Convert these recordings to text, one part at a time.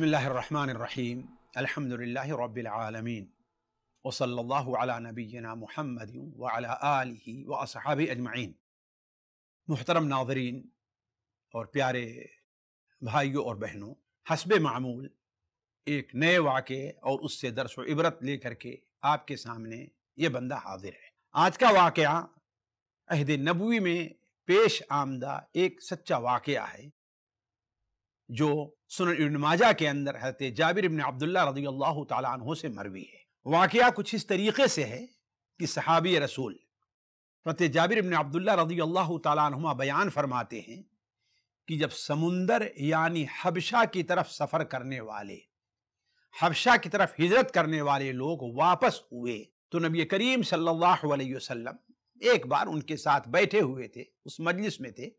بسم الله الرحمن الرحيم الحمد لله رب العالمين وصلى الله على نبينا محمد وعلى آله وأصحابه أجمعين محترم नाजरीन और प्यारे भाइयों और बहनों हसब मामूल एक नए वाक़े और उससे दर्स व इबरत लेकर के आपके सामने ये बंदा हाजिर है आज का वाक़ अहद नबवी में पेश आमदा एक सच्चा वाक़ है جو سنن ابن ماجہ کے اندر حضرت جابر ابن عبداللہ رضی اللہ تعالیٰ سے مروی ہے واقعہ کچھ اس طریقے سے ہے کہ صحابی رسول حضرت جابر ابن عبداللہ رضی اللہ تعالیٰ بیان فرماتے ہیں کہ جب سمندر یعنی حبشہ کی طرف سفر کرنے والے حبشہ کی طرف ہجرت کرنے والے لوگ واپس ہوئے تو نبی کریم صلی اللہ علیہ وسلم ایک بار ان کے ساتھ بیٹھے ہوئے تھے اس مجلس میں تھے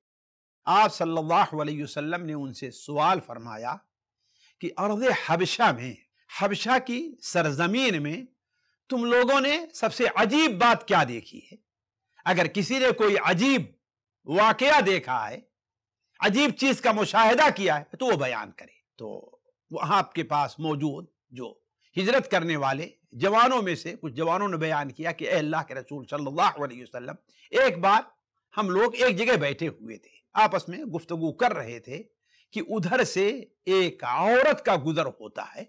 آپ صلی اللہ علیہ وسلم نے ان سے سوال فرمایا کہ ارض حبشہ میں حبشہ کی سرزمین میں تم لوگوں نے سب سے عجیب بات کیا دیکھی ہے اگر کسی نے کوئی عجیب واقعہ دیکھا ہے عجیب چیز کا مشاہدہ کیا ہے تو وہ بیان کرے تو وہاں آپ کے پاس موجود جو ہجرت کرنے والے جوانوں میں سے کچھ جوانوں نے بیان کیا کہ اے اللہ کے رسول صلی اللہ علیہ وسلم ایک بار ہم لوگ ایک جگہ بیٹھے ہوئے تھے آپس میں گفتگو کر رہے تھے کہ ادھر سے ایک عورت کا گزر ہوتا ہے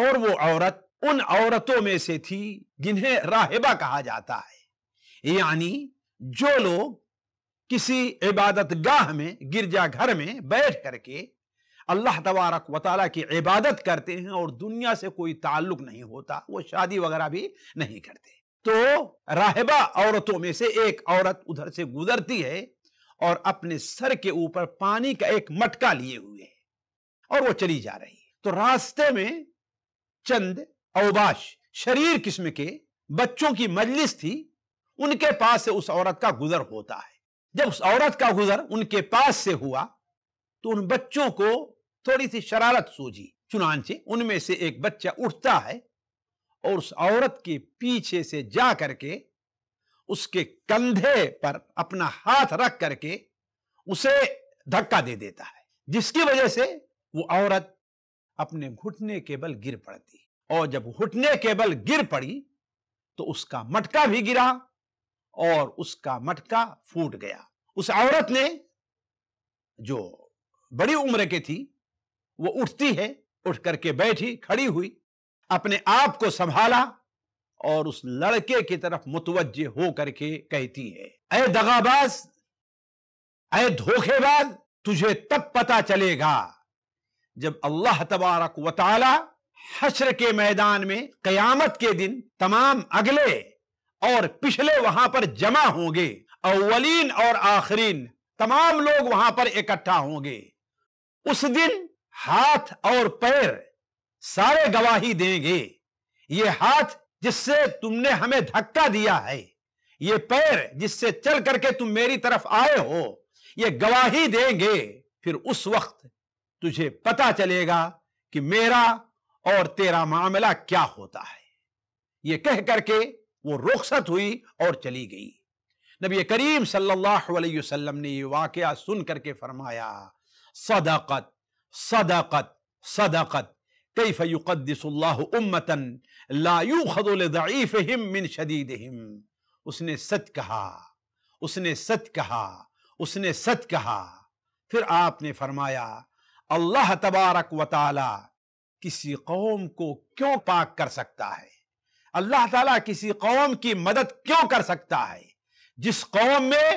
اور وہ عورت ان عورتوں میں سے تھی جنہیں راہبہ کہا جاتا ہے یعنی جو لوگ کسی عبادت گاہ میں گرجا گھر میں بیٹھ کر کے اللہ تبارک و تعالیٰ کی عبادت کرتے ہیں اور دنیا سے کوئی تعلق نہیں ہوتا وہ شادی وغیرہ بھی نہیں کرتے تو راہبہ عورتوں میں سے ایک عورت ادھر سے گزرتی ہے اور اپنے سر کے اوپر پانی کا ایک مٹکا لیے ہوئے اور وہ چلی جا رہی تو راستے میں چند اوباش شریر قسم کے بچوں کی مجلس تھی ان کے پاس سے اس عورت کا گزر ہوتا ہے جب اس عورت کا گزر ان کے پاس سے ہوا تو ان بچوں کو تھوڑی سی شرارت سوجی چنانچہ ان میں سے ایک بچہ اٹھتا ہے اور اس عورت کے پیچھے سے جا کر کے اس کے کندھے پر اپنا ہاتھ رکھ کر کے اسے دھکا دے دیتا ہے جس کی وجہ سے وہ عورت اپنے گھٹنے کے بل گر پڑتی اور جب گھٹنے کے بل گر پڑی تو اس کا مٹکا بھی گرا اور اس کا مٹکا فوٹ گیا اس عورت نے جو بڑی عمر کے تھی وہ اٹھتی ہے اٹھ کر کے بیٹھی کھڑی ہوئی اپنے آپ کو سنبھالا اور اس لڑکے کی طرف متوجہ ہو کر کے کہتی ہے اے دغاباز باز اے دھوکے باز تجھے تب پتا چلے گا جب اللہ تبارک و تعالی حشر کے میدان میں قیامت کے دن تمام اگلے اور پچھلے وہاں پر جمع ہوں گے اولین اور آخرین تمام لوگ وہاں پر اکٹھا ہوں گے اس دن ہاتھ اور پیر سارے گواہی دیں گے یہ ہاتھ جس سے تم نے ہمیں دھکا دیا ہے یہ پیر جس سے چل کر کے تم میری طرف آئے ہو یہ گواہی دیں گے پھر اس وقت تجھے پتا چلے گا کہ میرا اور تیرا معاملہ کیا ہوتا ہے یہ کہہ کر کے وہ رخصت ہوئی اور چلی گئی نبی کریم صلی اللہ علیہ وسلم نے یہ واقعہ سن کر کے فرمایا صدقت صدقت صدقت لا من اس نے سچ کہا اس نے سچ کہا اس نے سچ کہا پھر آپ نے فرمایا اللہ تبارک و تعالی کسی قوم کو کیوں پاک کر سکتا ہے اللہ تعالیٰ کسی قوم کی مدد کیوں کر سکتا ہے جس قوم میں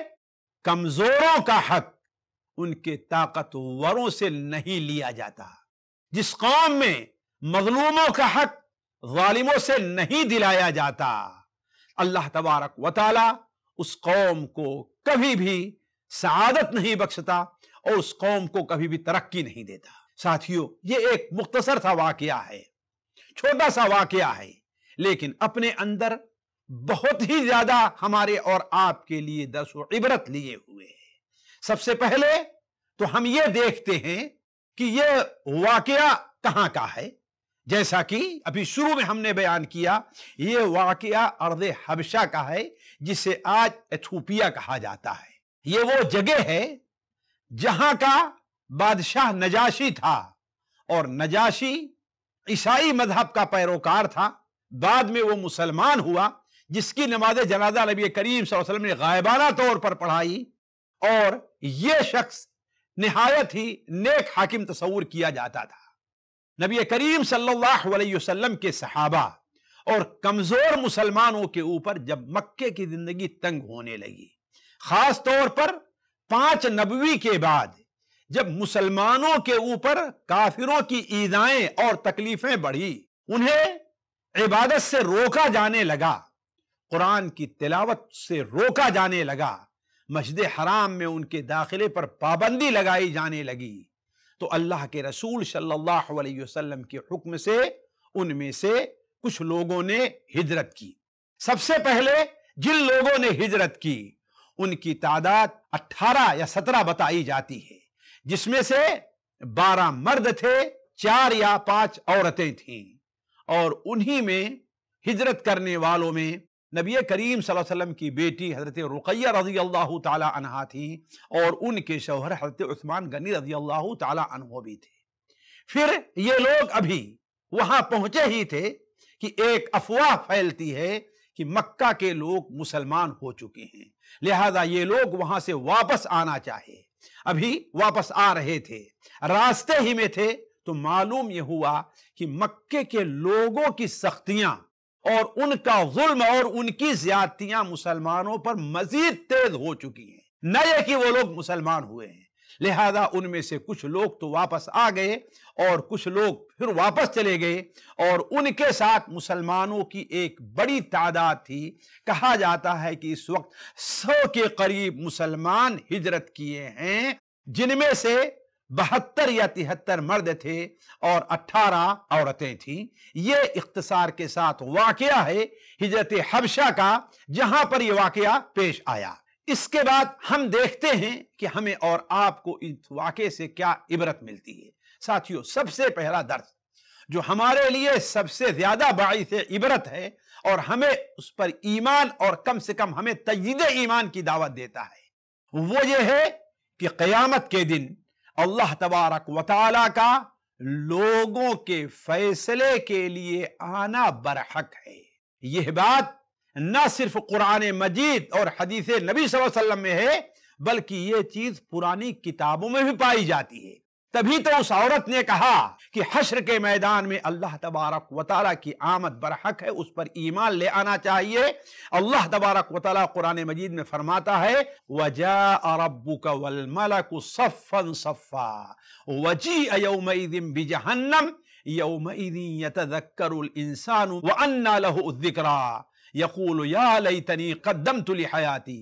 کمزوروں کا حق ان کے طاقتوروں سے نہیں لیا جاتا جس قوم میں مظلوموں کا حق ظالموں سے نہیں دلایا جاتا اللہ تبارک و تعالی اس قوم کو کبھی بھی سعادت نہیں بخشتا اور اس قوم کو کبھی بھی ترقی نہیں دیتا ساتھیو یہ ایک مختصر سا واقعہ ہے چھوٹا سا واقعہ ہے لیکن اپنے اندر بہت ہی زیادہ ہمارے اور آپ کے لیے درس و عبرت لیے ہوئے سب سے پہلے تو ہم یہ دیکھتے ہیں کہ یہ واقعہ کہاں کا ہے جیسا کہ ابھی شروع میں ہم نے بیان کیا یہ واقعہ ارض حبشہ کا ہے جسے آج ایتھوپیا کہا جاتا ہے یہ وہ جگہ ہے جہاں کا بادشاہ نجاشی تھا اور نجاشی عیسائی مذہب کا پیروکار تھا بعد میں وہ مسلمان ہوا جس کی نماز جنازہ نبی کریم صلی اللہ علیہ وسلم نے غائبانہ طور پر پڑھائی اور یہ شخص نہایت ہی نیک حاکم تصور کیا جاتا تھا نبی کریم صلی اللہ علیہ وسلم کے صحابہ اور کمزور مسلمانوں کے اوپر جب مکے کی زندگی تنگ ہونے لگی خاص طور پر پانچ نبوی کے بعد جب مسلمانوں کے اوپر کافروں کی ایدائیں اور تکلیفیں بڑھی انہیں عبادت سے روکا جانے لگا قرآن کی تلاوت سے روکا جانے لگا مسجد حرام میں ان کے داخلے پر پابندی لگائی جانے لگی تو اللہ کے رسول صلی اللہ علیہ وسلم کے حکم سے ان میں سے کچھ لوگوں نے ہجرت کی سب سے پہلے جن لوگوں نے ہجرت کی ان کی تعداد اٹھارہ یا سترہ بتائی جاتی ہے جس میں سے بارہ مرد تھے چار یا پانچ عورتیں تھیں اور انہی میں ہجرت کرنے والوں میں نبی کریم صلی اللہ علیہ وسلم کی بیٹی حضرت رقیہ رضی اللہ تعالی عنہ تھی اور ان کے شوہر حضرت عثمان غنی رضی اللہ تعالی عنہ بھی تھے پھر یہ لوگ ابھی وہاں پہنچے ہی تھے کہ ایک افواہ پھیلتی ہے کہ مکہ کے لوگ مسلمان ہو چکے ہیں لہذا یہ لوگ وہاں سے واپس آنا چاہے ابھی واپس آ رہے تھے راستے ہی میں تھے تو معلوم یہ ہوا کہ مکہ کے لوگوں کی سختیاں اور ان کا ظلم اور ان کی زیادتیاں مسلمانوں پر مزید تیز ہو چکی ہیں نہ یہ کہ وہ لوگ مسلمان ہوئے ہیں لہذا ان میں سے کچھ لوگ تو واپس آ گئے اور کچھ لوگ پھر واپس چلے گئے اور ان کے ساتھ مسلمانوں کی ایک بڑی تعداد تھی کہا جاتا ہے کہ اس وقت سو کے قریب مسلمان ہجرت کیے ہیں جن میں سے بہتر یا تہتر مرد تھے اور اٹھارہ عورتیں تھیں یہ اختصار کے ساتھ واقعہ ہے ہجرت حبشہ کا جہاں پر یہ واقعہ پیش آیا اس کے بعد ہم دیکھتے ہیں کہ ہمیں اور آپ کو اس واقعے سے کیا عبرت ملتی ہے ساتھیوں سب سے پہلا درد جو ہمارے لیے سب سے زیادہ باعث عبرت ہے اور ہمیں اس پر ایمان اور کم سے کم ہمیں تجدید ایمان کی دعوت دیتا ہے وہ یہ ہے کہ قیامت کے دن اللہ تبارک و تعالی کا لوگوں کے فیصلے کے لیے آنا برحق ہے یہ بات نہ صرف قرآن مجید اور حدیث نبی صلی اللہ علیہ وسلم میں ہے بلکہ یہ چیز پرانی کتابوں میں بھی پائی جاتی ہے تب ہی تو اس عورت نے کہا کہ حشر کے میدان میں اللہ تبارک و تعالیٰ کی آمد برحق ہے اس پر ایمان لے آنا چاہیے اللہ تبارک و تعالیٰ قرآن مجید میں فرماتا ہے وَجَاءَ رَبُّكَ وَالْمَلَكُ صَفًّا صَفًّا وَجِئَ يَوْمَئِذٍ بِجَهَنَّمْ يَوْمَئِذٍ يَتَذَكَّرُ الْإِنسَانُ وَأَنَّا لَهُ الذِّكْرَى يَقُولُ يَا لَيْتَنِي قَدَّمْتُ لِحَيَاتِي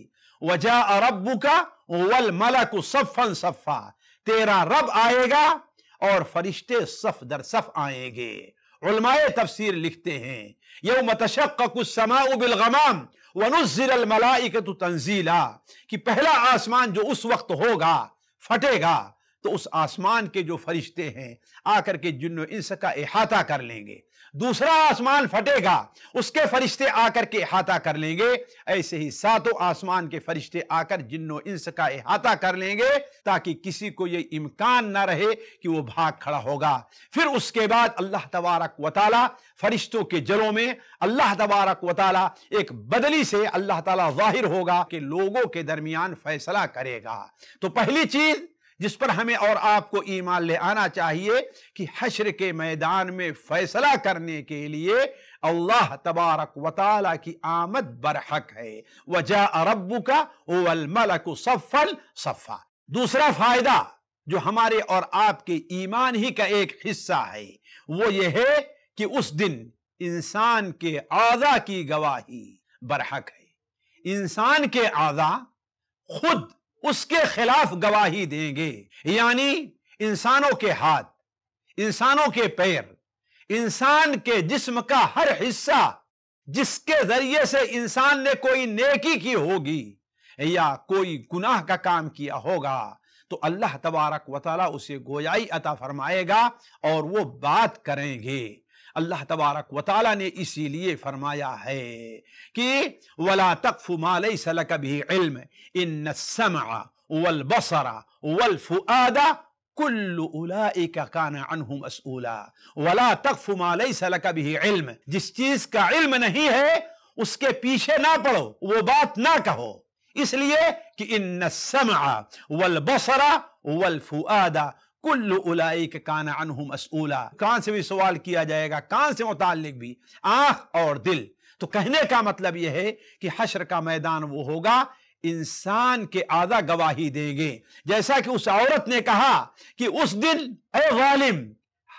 وَجَاءَ رَبُّكَ وَالْمَلَكُ صَفًّا صَفًّا تیرا رب آئے گا اور فرشتے صف صف در آئیں گے علماء تفسیر لکھتے ہیں یوم تشقق السماء بالغمام ونزل الملائکت تنزیلا کہ پہلا آسمان جو اس وقت ہوگا پھٹے گا تو اس آسمان کے جو فرشتے ہیں آ کر کے جنو انس کا احاطہ کر لیں گے دوسرا آسمان فٹے گا اس کے فرشتے آ کر کے احاطہ کر لیں گے ایسے ہی ساتوں آسمان کے فرشتے آ کر جن و انس کا احاطہ کر لیں گے تاکہ کسی کو یہ امکان نہ رہے کہ وہ بھاگ کھڑا ہوگا پھر اس کے بعد اللہ تبارک و تعالی فرشتوں کے جلوں میں اللہ تبارک و تعالی ایک بدلی سے اللہ تعالی ظاہر ہوگا کہ لوگوں کے درمیان فیصلہ کرے گا تو پہلی چیز جس پر ہمیں اور آپ کو ایمان لے آنا چاہیے کہ حشر کے میدان میں فیصلہ کرنے کے لیے اللہ تبارک و تعالی کی آمد برحق ہے وجا اربو کا سفل دوسرا فائدہ جو ہمارے اور آپ کے ایمان ہی کا ایک حصہ ہے وہ یہ ہے کہ اس دن انسان کے اعضا کی گواہی برحق ہے انسان کے اعضا خود اس کے خلاف گواہی دیں گے یعنی انسانوں کے ہاتھ انسانوں کے پیر انسان کے جسم کا ہر حصہ جس کے ذریعے سے انسان نے کوئی نیکی کی ہوگی یا کوئی گناہ کا کام کیا ہوگا تو اللہ تبارک و تعالیٰ اسے گویائی عطا فرمائے گا اور وہ بات کریں گے اللہ تبارک و تعالی نے اسی لیے فرمایا ہے کہ ولا تقف ما ليس لك به علم ان السمع والبصر والفؤاد كل اولئك كان عنه مسؤولا ولا تقف ما ليس لك به علم جس چیز کا علم نہیں ہے اس کے پیچھے نہ پڑو وہ بات نہ کہو اس لیے کہ ان السمع والبصر والفؤاد کان سے بھی سوال کیا جائے گا کان سے متعلق بھی اور دل تو کہنے کا مطلب یہ ہے کہ حشر کا میدان وہ ہوگا انسان کے آدھا گواہی دیں گے جیسا کہ اس عورت نے کہا کہ اس دن اے غالم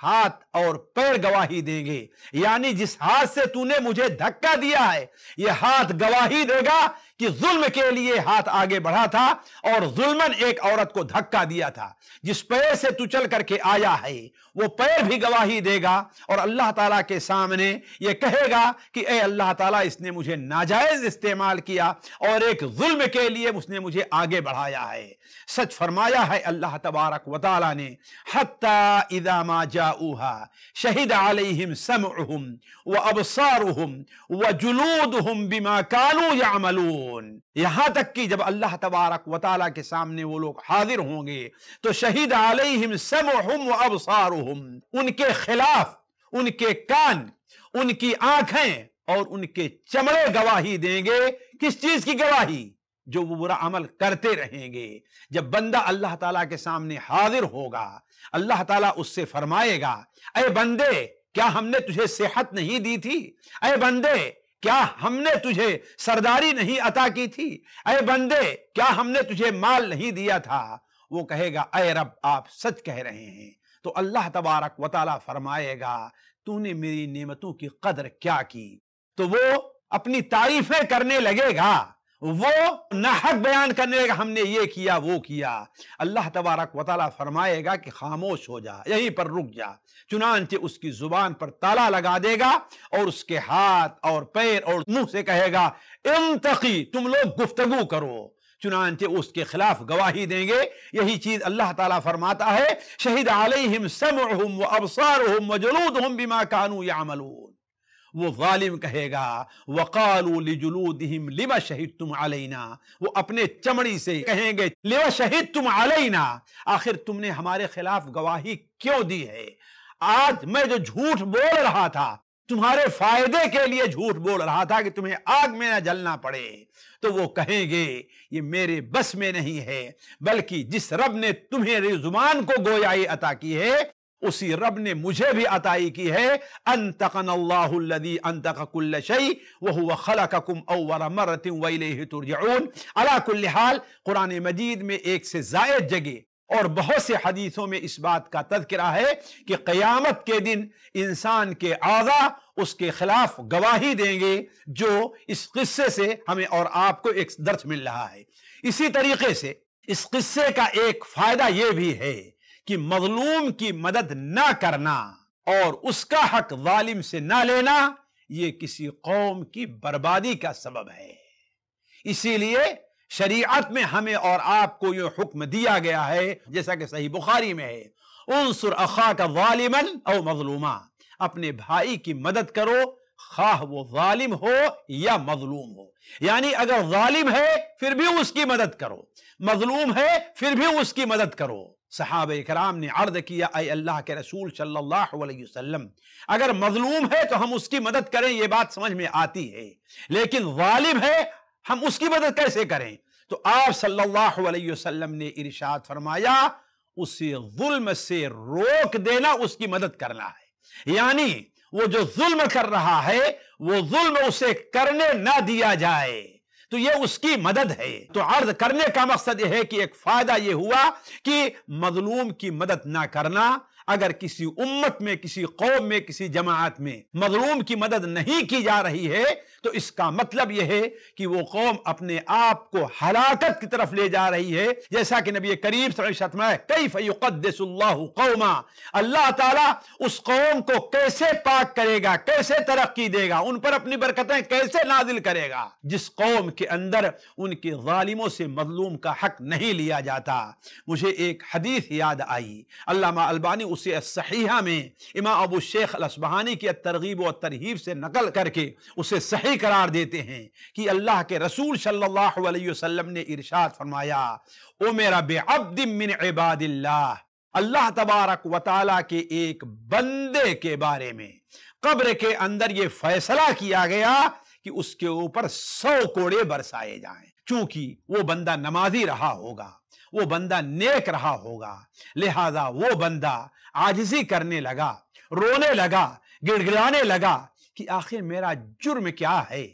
ہاتھ اور پیر گواہی دیں گے یعنی جس ہاتھ سے نے مجھے دھکا دیا ہے یہ ہاتھ گواہی دے گا کہ ظلم کے لیے ہاتھ آگے بڑھا تھا اور ظلمن ایک عورت کو دھکا دیا تھا جس پیر سے تو چل کر کے آیا ہے وہ پیر بھی گواہی دے گا اور اللہ تعالیٰ کے سامنے یہ کہے گا کہ اے اللہ تعالیٰ اس نے مجھے ناجائز استعمال کیا اور ایک ظلم کے لیے اس نے مجھے آگے بڑھایا ہے سچ فرمایا ہے اللہ تبارک و تعالیٰ نے حتی اذا ما شہد علیہم سمعہم و ابصارہم و جلودہم بما کانو یعملون یشہدون یہاں تک کہ جب اللہ تبارک و تعالیٰ کے سامنے وہ لوگ حاضر ہوں گے تو شہید علیہم سمعہم و ابصارہم ان کے خلاف ان کے کان ان کی آنکھیں اور ان کے چمڑے گواہی دیں گے کس چیز کی گواہی جو وہ برا عمل کرتے رہیں گے جب بندہ اللہ تعالیٰ کے سامنے حاضر ہوگا اللہ تعالیٰ اس سے فرمائے گا اے بندے کیا ہم نے تجھے صحت نہیں دی تھی اے بندے کیا ہم نے تجھے سرداری نہیں عطا کی تھی اے بندے کیا ہم نے تجھے مال نہیں دیا تھا وہ کہے گا اے رب آپ سچ کہہ رہے ہیں تو اللہ تبارک و تعالیٰ فرمائے گا تو نے میری نعمتوں کی قدر کیا کی تو وہ اپنی تعریفیں کرنے لگے گا وہ نہک بیان کرنے لگا ہم نے یہ کیا وہ کیا اللہ تبارک و تعالیٰ فرمائے گا کہ خاموش ہو جا یہیں پر رک جا چنانچہ اس کی زبان پر تالا لگا دے گا اور اس کے ہاتھ اور پیر اور منہ سے کہے گا انتقی تم لوگ گفتگو کرو چنانچہ اس کے خلاف گواہی دیں گے یہی چیز اللہ تعالیٰ فرماتا ہے شہید کانو یعملون وہ ظالم کہے گا وَقَالُوا لِجُلُودِهِمْ لِمَا شَهِدْتُمْ عَلَيْنَا وہ اپنے چمڑی سے کہیں گے لِمَا شَهِدْتُمْ عَلَيْنَا آخر تم نے ہمارے خلاف گواہی کیوں دی ہے آج میں جو جھوٹ بول رہا تھا تمہارے فائدے کے لیے جھوٹ بول رہا تھا کہ تمہیں آگ میں نہ جلنا پڑے تو وہ کہیں گے یہ میرے بس میں نہیں ہے بلکہ جس رب نے تمہیں زبان کو گویائی عطا کی ہے اسی رب نے مجھے بھی عطائی کی ہے انتقن اللہ انتق ترجعون حال قرآن مجید میں ایک سے زائد جگہ اور بہت سے حدیثوں میں اس بات کا تذکرہ ہے کہ قیامت کے دن انسان کے اعضا اس کے خلاف گواہی دیں گے جو اس قصے سے ہمیں اور آپ کو ایک درس مل رہا ہے اسی طریقے سے اس قصے کا ایک فائدہ یہ بھی ہے کہ مظلوم کی مدد نہ کرنا اور اس کا حق ظالم سے نہ لینا یہ کسی قوم کی بربادی کا سبب ہے اسی لیے شریعت میں ہمیں اور آپ کو یہ حکم دیا گیا ہے جیسا کہ صحیح بخاری میں ہے انصر اخا کا والماً او مظلوما اپنے بھائی کی مدد کرو خواہ وہ ظالم ہو یا مظلوم ہو یعنی اگر ظالم ہے پھر بھی اس کی مدد کرو مظلوم ہے پھر بھی اس کی مدد کرو صحابہ اکرام نے عرض کیا اے اللہ اللہ کے رسول صلی علیہ وسلم اگر مظلوم ہے تو ہم اس کی مدد کریں یہ بات سمجھ میں آتی ہے لیکن غالب ہے ہم اس کی مدد کیسے کریں تو آپ صلی اللہ علیہ وسلم نے ارشاد فرمایا اسے ظلم سے روک دینا اس کی مدد کرنا ہے یعنی وہ جو ظلم کر رہا ہے وہ ظلم اسے کرنے نہ دیا جائے تو یہ اس کی مدد ہے تو عرض کرنے کا مقصد یہ ہے کہ ایک فائدہ یہ ہوا کہ مظلوم کی مدد نہ کرنا اگر کسی امت میں کسی قوم میں کسی جماعت میں مظلوم کی مدد نہیں کی جا رہی ہے تو اس کا مطلب یہ ہے کہ وہ قوم اپنے آپ کو ہلاکت کی طرف لے جا رہی ہے جیسا کہ نبی کریم صلی اللہ علیہ وسلم کیف یقدس اللہ قوما اللہ تعالیٰ اس قوم کو کیسے پاک کرے گا کیسے ترقی دے گا ان پر اپنی برکتیں کیسے نازل کرے گا جس قوم کے اندر ان کے ظالموں سے مظلوم کا حق نہیں لیا جاتا مجھے ایک حدیث یاد آئی علامہ البانی اسے صحیحہ میں امام ابو شیخ الاسبہانی کی ترغیب و ترہیب سے نقل کر کے اسے صحیح قرار دیتے ہیں کہ اللہ کے رسول صلی اللہ علیہ وسلم نے ارشاد فرمایا او میرا بے عبد من عباد اللہ اللہ تبارک و تعالیٰ کے ایک بندے کے بارے میں قبر کے اندر یہ فیصلہ کیا گیا کہ اس کے اوپر سو کوڑے برسائے جائیں چونکہ وہ بندہ نمازی رہا ہوگا وہ بندہ نیک رہا ہوگا لہذا وہ بندہ آجزی کرنے لگا رونے لگا گڑگڑانے لگا کہ آخر میرا جرم کیا ہے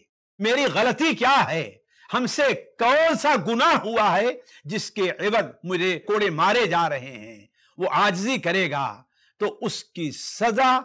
میری غلطی کیا ہے ہم سے کون سا گناہ ہوا ہے جس کے عبد مجھے کوڑے مارے جا رہے ہیں وہ آجزی کرے گا تو اس کی سزا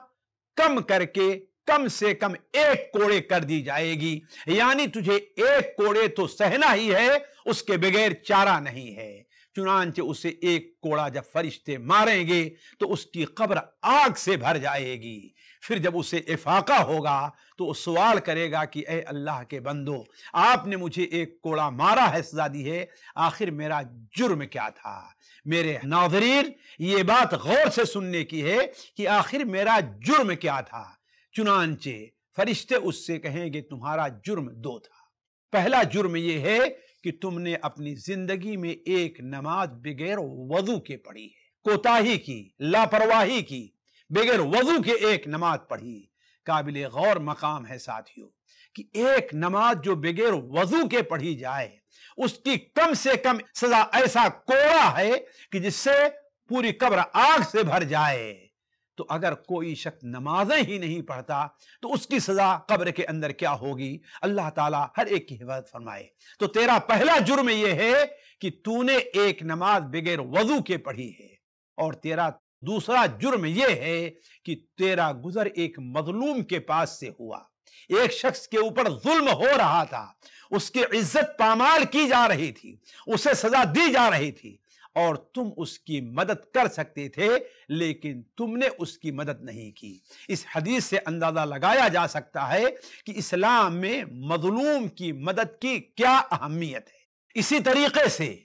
کم کر کے کم سے کم ایک کوڑے کر دی جائے گی یعنی تجھے ایک کوڑے تو سہنا ہی ہے اس کے بغیر چارہ نہیں ہے چنانچہ اسے ایک کوڑا جب فرشتے ماریں گے تو اس کی قبر آگ سے بھر جائے گی پھر جب اسے افاقہ ہوگا تو وہ سوال کرے گا کہ اے اللہ کے بندو آپ نے مجھے ایک کوڑا مارا ہے سزا دی ہے آخر میرا جرم کیا تھا میرے ناظرین یہ بات غور سے سننے کی ہے کہ آخر میرا جرم کیا تھا چنانچہ فرشتے اس سے کہیں گے تمہارا جرم دو تھا پہلا جرم یہ ہے کہ تم نے اپنی زندگی میں ایک نماز بغیر وضو کے پڑی ہے کوتاہی کی لاپرواہی کی بغیر وضو کے ایک نماز پڑھی قابل غور مقام ہے کہ ایک نماز جو بغیر وضو کے پڑھی جائے اس کی کم کم سے سے سے سزا ایسا ہے کہ جس پوری قبر آگ بھر جائے تو اگر کوئی شخص نمازیں ہی نہیں پڑھتا تو اس کی سزا قبر کے اندر کیا ہوگی اللہ تعالیٰ ہر ایک کی حفاظت فرمائے تو تیرا پہلا جرم یہ ہے کہ نے ایک نماز بغیر وضو کے پڑھی ہے اور تیرا دوسرا جرم یہ ہے کہ تیرا گزر ایک مظلوم کے پاس سے ہوا ایک شخص کے اوپر ظلم ہو رہا تھا اس عزت پامال کی جا رہی تھی اسے سزا دی جا رہی تھی اور تم اس کی مدد کر سکتے تھے لیکن تم نے اس کی مدد نہیں کی اس حدیث سے اندازہ لگایا جا سکتا ہے کہ اسلام میں مظلوم کی مدد کی کیا اہمیت ہے اسی طریقے سے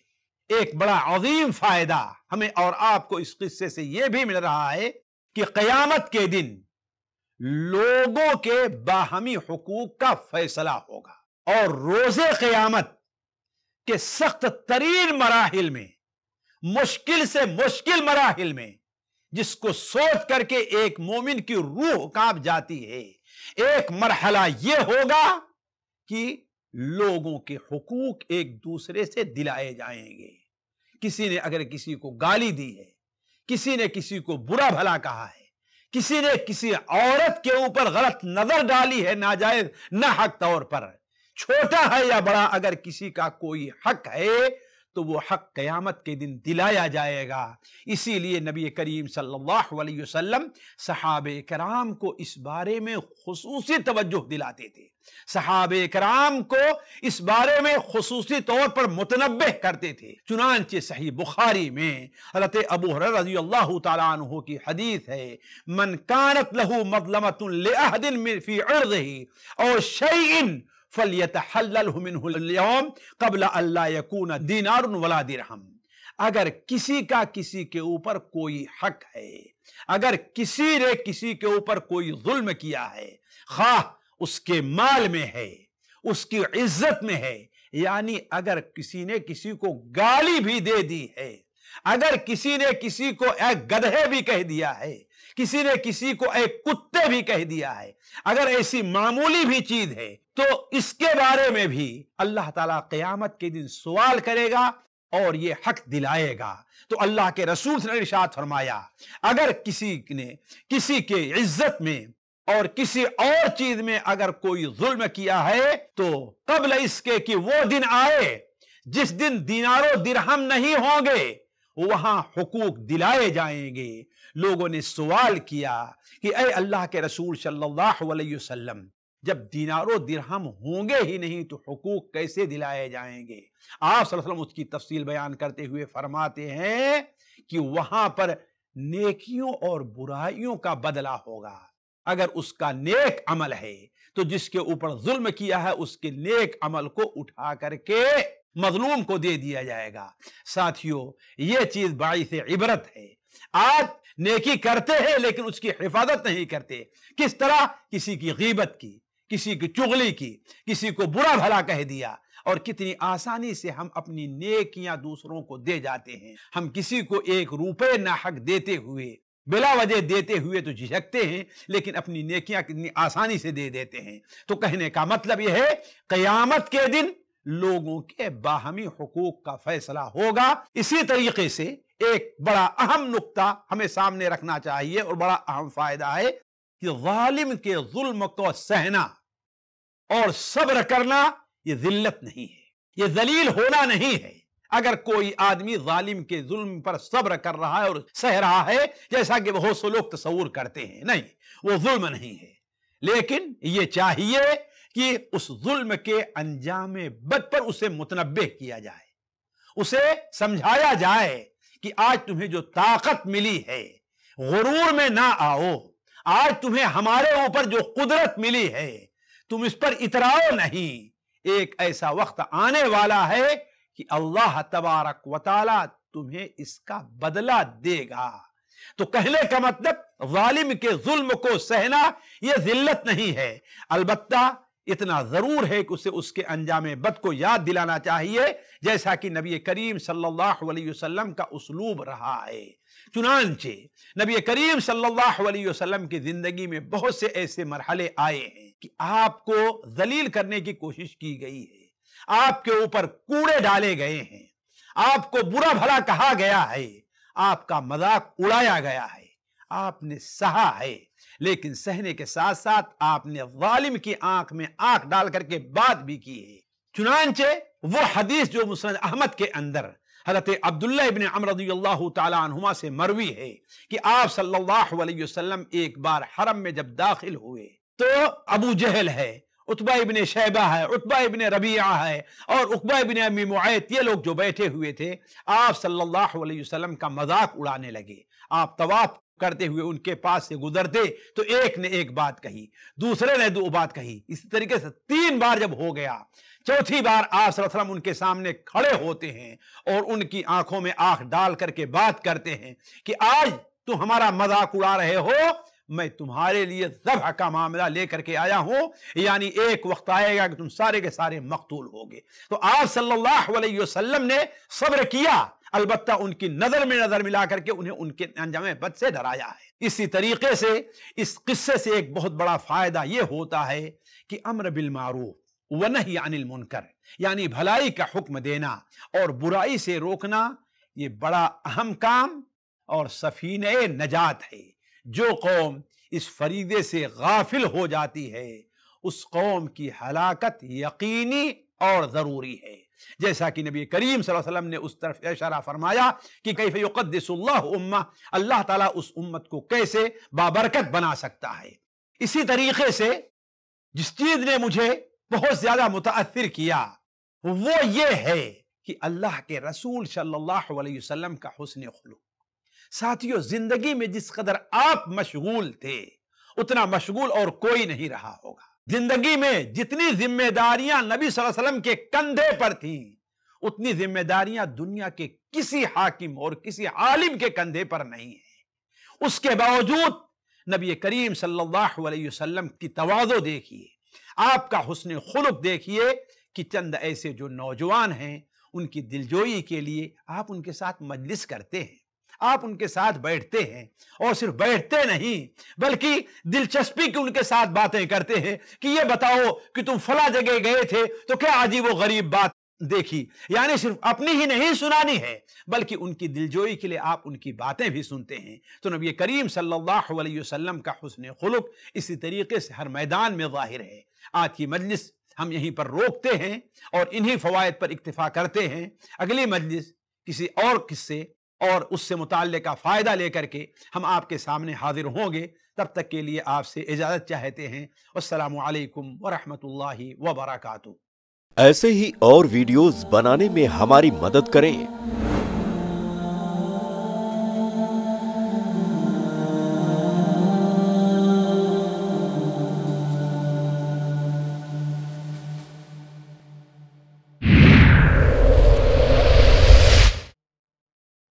ایک بڑا عظیم فائدہ ہمیں اور آپ کو اس قصے سے یہ بھی مل رہا ہے کہ قیامت کے دن لوگوں کے باہمی حقوق کا فیصلہ ہوگا اور روز قیامت کے سخت ترین مراحل میں مشکل سے مشکل مراحل میں جس کو سوچ کر کے ایک مومن کی روح کاپ جاتی ہے ایک مرحلہ یہ ہوگا کہ لوگوں کے حقوق ایک دوسرے سے دلائے جائیں گے کسی نے اگر کسی کو گالی دی ہے کسی نے کسی کو برا بھلا کہا ہے کسی نے کسی عورت کے اوپر غلط نظر ڈالی ہے ناجائز نہ حق طور پر چھوٹا ہے یا بڑا اگر کسی کا کوئی حق ہے تو وہ حق قیامت کے دن دلایا جائے گا اسی لیے نبی کریم صلی اللہ علیہ وسلم صحابہ کرام کو اس بارے میں خصوصی توجہ دلاتے تھے صحابہ کرام کو اس بارے میں خصوصی طور پر متنبہ کرتے تھے چنانچہ صحیح بخاری میں حضرت ابو حرر رضی اللہ تعالیٰ عنہ کی حدیث ہے من کانت لہو مظلمت لأحد من فی عرضہ او شیئن فَلْيَتَحَلَّلْهُ مِنْهُ الْيَوْمِ قَبْلَ أَلَّا يَكُونَ دِينَارٌ وَلَا دِرْحَمٌ اگر کسی کا کسی کے اوپر کوئی حق ہے اگر کسی نے کسی کے اوپر کوئی ظلم کیا ہے خواہ اس کے مال میں ہے اس کی عزت میں ہے یعنی اگر کسی نے کسی کو گالی بھی دے دی ہے اگر کسی نے کسی کو اے گدھے بھی کہہ دیا ہے کسی نے کسی کو ایک کتے بھی کہہ دیا ہے اگر ایسی معمولی بھی چیز ہے تو اس کے بارے میں بھی اللہ تعالیٰ قیامت کے دن سوال کرے گا اور یہ حق دلائے گا تو اللہ کے رسول نے ارشاد فرمایا اگر کسی نے کسی کے عزت میں اور کسی اور چیز میں اگر کوئی ظلم کیا ہے تو قبل اس کے کہ وہ دن آئے جس دن دیناروں درہم نہیں ہوں گے وہاں حقوق دلائے جائیں گے لوگوں نے سوال کیا کہ اے اللہ کے رسول صلی اللہ علیہ وسلم جب دینار و درہم ہوں گے ہی نہیں تو حقوق کیسے دلائے جائیں گے آپ صلی اللہ علیہ وسلم اس کی تفصیل بیان کرتے ہوئے فرماتے ہیں کہ وہاں پر نیکیوں اور برائیوں کا بدلہ ہوگا اگر اس کا نیک عمل ہے تو جس کے اوپر ظلم کیا ہے اس کے نیک عمل کو اٹھا کر کے مظلوم کو دے دیا جائے گا ساتھیوں یہ چیز باعث عبرت ہے آج نیکی کرتے ہیں لیکن اس کی حفاظت نہیں کرتے کس طرح کسی کی غیبت کی کسی کی چغلی کی کسی کو برا بھلا کہہ دیا اور کتنی آسانی سے ہم اپنی نیکیاں دوسروں کو دے جاتے ہیں ہم کسی کو ایک روپے نہ حق دیتے ہوئے بلا وجہ دیتے ہوئے تو جھجکتے ہیں لیکن اپنی نیکیاں کتنی آسانی سے دے دیتے ہیں تو کہنے کا مطلب یہ ہے قیامت کے دن لوگوں کے باہمی حقوق کا فیصلہ ہوگا اسی طریقے سے ایک بڑا اہم نقطہ ہمیں سامنے رکھنا چاہیے اور بڑا اہم فائدہ ہے کہ ظالم کے ظلم کو سہنا اور صبر کرنا یہ ذلت نہیں ہے یہ ذلیل ہونا نہیں ہے اگر کوئی آدمی ظالم کے ظلم پر صبر کر رہا ہے اور سہ رہا ہے جیسا کہ وہ سلوک تصور کرتے ہیں نہیں وہ ظلم نہیں ہے لیکن یہ چاہیے کہ اس ظلم کے انجام بد پر اسے متنبع کیا جائے اسے سمجھایا جائے کہ آج تمہیں جو طاقت ملی ہے غرور میں نہ آؤ آج تمہیں ہمارے اوپر جو قدرت ملی ہے تم اس پر اتراؤ نہیں ایک ایسا وقت آنے والا ہے کہ اللہ تبارک و تعالی تمہیں اس کا بدلہ دے گا تو کہنے کا مطلب ظالم کے ظلم کو سہنا یہ ذلت نہیں ہے البتہ اتنا ضرور ہے کہ اسے اس کے انجام بد کو یاد دلانا چاہیے جیسا کہ نبی کریم صلی اللہ علیہ وسلم کا اسلوب رہا ہے چنانچہ نبی کریم صلی اللہ علیہ وسلم کی زندگی میں بہت سے ایسے مرحلے آئے ہیں کہ آپ کو ذلیل کرنے کی کوشش کی گئی ہے آپ کے اوپر کوڑے ڈالے گئے ہیں آپ کو برا بھلا کہا گیا ہے آپ کا مذاق اڑایا گیا ہے آپ نے سہا ہے لیکن سہنے کے ساتھ ساتھ آپ نے ظالم کی آنکھ میں آنکھ ڈال کر کے بات بھی کی ہے چنانچہ وہ حدیث جو مسلم احمد کے اندر حضرت عبداللہ ابن عمر رضی اللہ تعالی عنہما سے مروی ہے کہ آپ صلی اللہ علیہ وسلم ایک بار حرم میں جب داخل ہوئے تو ابو جہل ہے عطبہ ابن شہبہ ہے عطبہ ابن ربیعہ ہے اور عقبہ ابن امی معیت یہ لوگ جو بیٹھے ہوئے تھے آپ صلی اللہ علیہ وسلم کا مذاق اڑانے لگے آپ طواف کرتے ہوئے ان کے پاس سے گزرتے تو ایک نے ایک بات کہی دوسرے نے دو بات کہی اسی طریقے سے تین بار جب ہو گیا چوتھی بار آپ صلی اللہ علیہ وسلم ان کے سامنے کھڑے ہوتے ہیں اور ان کی آنکھوں میں آنکھ ڈال کر کے بات کرتے ہیں کہ آج تو ہمارا مذاق اڑا رہے ہو میں تمہارے لیے ذبح کا معاملہ لے کر کے آیا ہوں یعنی ایک وقت آئے گا کہ تم سارے کے سارے مقتول ہوگے تو آپ صلی اللہ علیہ وسلم نے صبر کیا البتہ ان کی نظر میں نظر ملا کر کے انہیں ان کے انجام بد سے ڈرایا ہے اسی طریقے سے اس قصے سے ایک بہت بڑا فائدہ یہ ہوتا ہے کہ امر بالمعروف ونہی عن المنکر یعنی بھلائی کا حکم دینا اور برائی سے روکنا یہ بڑا اہم کام اور سفینہ نجات ہے جو قوم اس فریدے سے غافل ہو جاتی ہے اس قوم کی ہلاکت یقینی اور ضروری ہے جیسا کہ نبی کریم صلی اللہ علیہ وسلم نے اس طرف اشارہ فرمایا کہ کیف یقدس اللہ امہ اللہ تعالیٰ اس امت کو کیسے بابرکت بنا سکتا ہے اسی طریقے سے جس چیز نے مجھے بہت زیادہ متاثر کیا وہ یہ ہے کہ اللہ کے رسول صلی اللہ علیہ وسلم کا حسن خلوق ساتھیوں زندگی میں جس قدر آپ مشغول تھے اتنا مشغول اور کوئی نہیں رہا ہوگا زندگی میں جتنی ذمہ داریاں نبی صلی اللہ علیہ وسلم کے کندھے پر تھیں اتنی ذمہ داریاں دنیا کے کسی حاکم اور کسی عالم کے کندھے پر نہیں ہیں اس کے باوجود نبی کریم صلی اللہ علیہ وسلم کی توازو دیکھیے آپ کا حسن خلق دیکھیے کہ چند ایسے جو نوجوان ہیں ان کی دلجوئی کے لیے آپ ان کے ساتھ مجلس کرتے ہیں آپ ان کے ساتھ بیٹھتے ہیں اور صرف بیٹھتے نہیں بلکہ دلچسپی کی ان کے ساتھ باتیں کرتے ہیں کہ یہ بتاؤ کہ تم فلاں جگہ گئے تھے تو کیا وہ غریب بات دیکھی یعنی صرف اپنی ہی نہیں سنانی ہے بلکہ ان کی دلجوئی کے لیے آپ ان کی باتیں بھی سنتے ہیں تو نبی کریم صلی اللہ علیہ وسلم کا حسن خلق اسی طریقے سے ہر میدان میں ظاہر ہے آج کی مجلس ہم یہیں پر روکتے ہیں اور انہی فوائد پر اکتفا کرتے ہیں اگلی مجلس کسی اور قصے اور اس سے متعلقہ کا فائدہ لے کر کے ہم آپ کے سامنے حاضر ہوں گے تب تک کے لیے آپ سے اجازت چاہتے ہیں السلام علیکم ورحمۃ اللہ وبرکاتہ ایسے ہی اور ویڈیوز بنانے میں ہماری مدد کریں